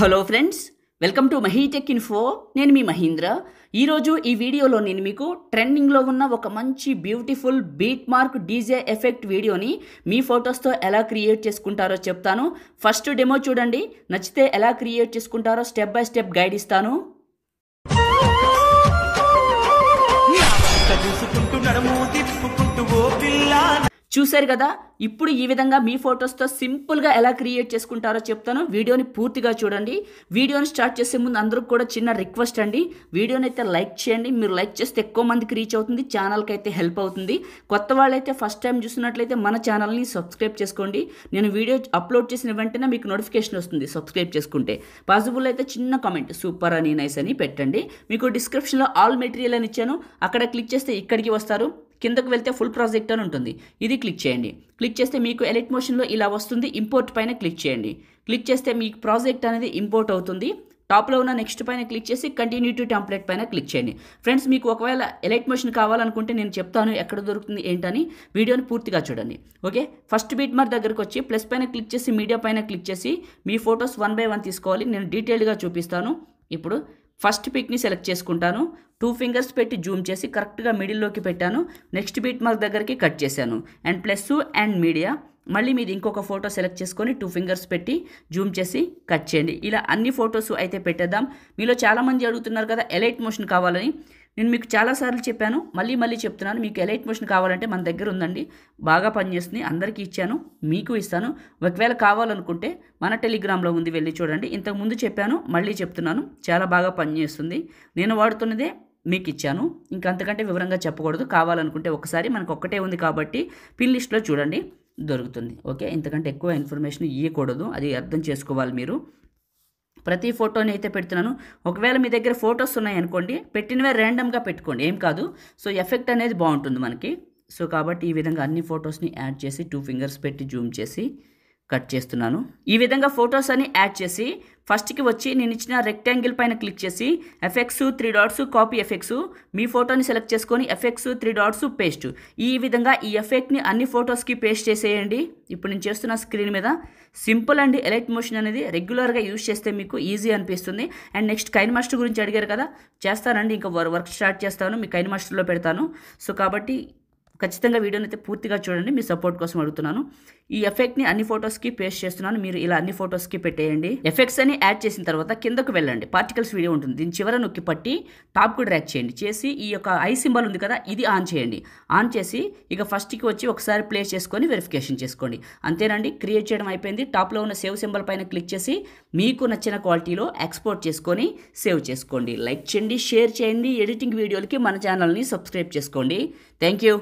hello friends welcome to Mahitech info నేను మీ మహీంద్ర ఈరోజు ఈ వీడియోలో నేను మీకు ట్రెండింగ్లో ఉన్న ఒక మంచి beautiful beat mark DJ effect వీడియోని మీ ఫొటోస్తో ఎలా క్రియేట్ చేసుకుంటారో చెప్తాను ఫస్ట్ డెమో చూడండి నచ్చితే ఎలా క్రియేట్ చేసుకుంటారో స్టెప్ బై స్టెప్ గైడ్ ఇస్తాను చూసుకుంటున్న చూశారు కదా ఇప్పుడు ఈ విధంగా మీ ఫొటోస్తో సింపుల్గా ఎలా క్రియేట్ చేసుకుంటారో చెప్తాను వీడియోని పూర్తిగా చూడండి వీడియోని స్టార్ట్ చేసే ముందు అందరూ కూడా చిన్న రిక్వెస్ట్ అండి వీడియోని అయితే లైక్ చేయండి మీరు లైక్ చేస్తే ఎక్కువ మందికి రీచ్ అవుతుంది ఛానల్కి అయితే హెల్ప్ అవుతుంది కొత్త వాళ్ళైతే ఫస్ట్ టైం చూసినట్లయితే మన ఛానల్ని సబ్స్క్రైబ్ చేసుకోండి నేను వీడియో అప్లోడ్ చేసిన వెంటనే మీకు నోటిఫికేషన్ వస్తుంది సబ్స్క్రైబ్ చేసుకుంటే పాసిబుల్ అయితే చిన్న కామెంట్ సూపర్ అని నైస్ అని పెట్టండి మీకు డిస్క్రిప్షన్లో ఆల్ మెటీరియల్ అని ఇచ్చాను అక్కడ క్లిక్ చేస్తే ఇక్కడికి వస్తారు కిందకు వెళ్తే ఫుల్ ప్రాజెక్ట్ అని ఉంటుంది ఇది క్లిక్ చేయండి క్లిక్ చేస్తే మీకు ఎలెక్ట్ మోషన్లో ఇలా వస్తుంది ఇంపోర్ట్ పైన క్లిక్ చేయండి క్లిక్ చేస్తే మీకు ప్రాజెక్ట్ అనేది ఇంపోర్ట్ అవుతుంది టాప్లో ఉన్న నెక్స్ట్ పైన క్లిక్ చేసి కంటిన్యూ టు టెంప్లెట్ పైన క్లిక్ చేయండి ఫ్రెండ్స్ మీకు ఒకవేళ ఎలైట్ మోషన్ కావాలనుకుంటే నేను చెప్తాను ఎక్కడ దొరుకుతుంది ఏంటని వీడియోని పూర్తిగా చూడండి ఓకే ఫస్ట్ బీట్ మార్ దగ్గరకు వచ్చి ప్లస్ పైన క్లిక్ చేసి మీడియా పైన క్లిక్ చేసి మీ ఫొటోస్ వన్ బై వన్ తీసుకోవాలి నేను డీటెయిల్డ్గా చూపిస్తాను ఇప్పుడు ఫస్ట్ పిక్ని సెలెక్ట్ చేసుకుంటాను టూ ఫింగర్స్ పెట్టి జూమ్ చేసి కరెక్ట్గా మిడిల్లోకి పెట్టాను నెక్స్ట్ బీట్ మార్క్ దగ్గరికి కట్ చేశాను అండ్ ప్లస్ అండ్ మీడియా మళ్ళీ మీరు ఇంకొక ఫోటో సెలెక్ట్ చేసుకొని టూ ఫింగర్స్ పెట్టి జూమ్ చేసి కట్ చేయండి ఇలా అన్ని ఫొటోస్ అయితే పెట్టేద్దాం మీలో చాలామంది అడుగుతున్నారు కదా ఎలైట్ మోషన్ కావాలని నేను మీకు చాలాసార్లు చెప్పాను మళ్ళీ మళ్ళీ చెప్తున్నాను మీకు ఎలైట్ మోషన్ కావాలంటే మన దగ్గర ఉందండి బాగా పనిచేస్తుంది అందరికీ ఇచ్చాను మీకు ఇస్తాను ఒకవేళ కావాలనుకుంటే మన టెలిగ్రామ్లో ఉంది వెళ్ళి చూడండి ఇంతకుముందు చెప్పాను మళ్ళీ చెప్తున్నాను చాలా బాగా పనిచేస్తుంది నేను వాడుతున్నదే మీకు ఇచ్చాను ఇంకంతకంటే వివరంగా చెప్పకూడదు కావాలనుకుంటే ఒకసారి మనకు ఒక్కటే ఉంది కాబట్టి పిన్ లిస్ట్లో చూడండి దొరుకుతుంది ఓకే ఇంతకంటే ఎక్కువ ఇన్ఫర్మేషన్ ఇవ్వకూడదు అది అర్థం చేసుకోవాలి మీరు ప్రతి ఫోటోని అయితే పెడుతున్నాను ఒకవేళ మీ దగ్గర ఫొటోస్ ఉన్నాయనుకోండి పెట్టినవే ర్యాండమ్గా పెట్టుకోండి ఏం కాదు సో ఎఫెక్ట్ అనేది బాగుంటుంది మనకి సో కాబట్టి ఈ విధంగా అన్ని ఫొటోస్ని యాడ్ చేసి టూ ఫింగర్స్ పెట్టి జూమ్ చేసి కట్ చేస్తున్నాను ఈ విధంగా ఫొటోస్ అని యాడ్ చేసి ఫస్ట్కి వచ్చి నేను ఇచ్చిన రెక్టాంగిల్ పైన క్లిక్ చేసి effects three dots copy effects మీ ఫోటోని సెలెక్ట్ చేసుకొని ఎఫెక్ట్స్ త్రీ డాట్స్ పేస్ట్ ఈ విధంగా ఈ ఎఫెక్ట్ని అన్ని ఫొటోస్కి పేస్ట్ చేసేయండి ఇప్పుడు నేను చేస్తున్న స్క్రీన్ మీద సింపుల్ అండ్ ఎలైట్ మోషన్ అనేది రెగ్యులర్గా యూజ్ చేస్తే మీకు ఈజీ అనిపిస్తుంది అండ్ నెక్స్ట్ కైన్ మాస్టర్ గురించి అడిగారు కదా చేస్తానండి ఇంకా వర్క్ స్టార్ట్ చేస్తాను మీ కైన్ మాస్టర్లో పెడతాను సో కాబట్టి ఖచ్చితంగా వీడియోని అయితే పూర్తిగా చూడండి మీ సపోర్ట్ కోసం అడుగుతున్నాను ఈ ఎఫెక్ట్ని అన్ని ఫొటోస్కి పేస్ట్ చేస్తున్నాను మీరు ఇలా అన్ని ఫొటోస్కి పెట్టేయండి ఎఫెక్ట్స్ అని యాడ్ చేసిన తర్వాత కిందకు వెళ్ళండి పార్టికల్స్ వీడియో ఉంటుంది దీని చివర నొక్కి పట్టి టాప్ కూడా ర్యాక్ చేయండి చేసి ఈ యొక్క ఐ సింబల్ ఉంది కదా ఇది ఆన్ చేయండి ఆన్ చేసి ఇక ఫస్ట్కి వచ్చి ఒకసారి ప్లే చేసుకొని వెరిఫికేషన్ చేసుకోండి అంతేనండి క్రియేట్ చేయడం అయిపోయింది టాప్లో ఉన్న సేవ్ సింబల్ పైన క్లిక్ చేసి మీకు నచ్చిన క్వాలిటీలో ఎక్స్పోర్ట్ చేసుకొని సేవ్ చేసుకోండి లైక్ చేయండి షేర్ చేయండి ఎడిటింగ్ వీడియోలకి మన ఛానల్ని సబ్స్క్రైబ్ చేసుకోండి థ్యాంక్ యూ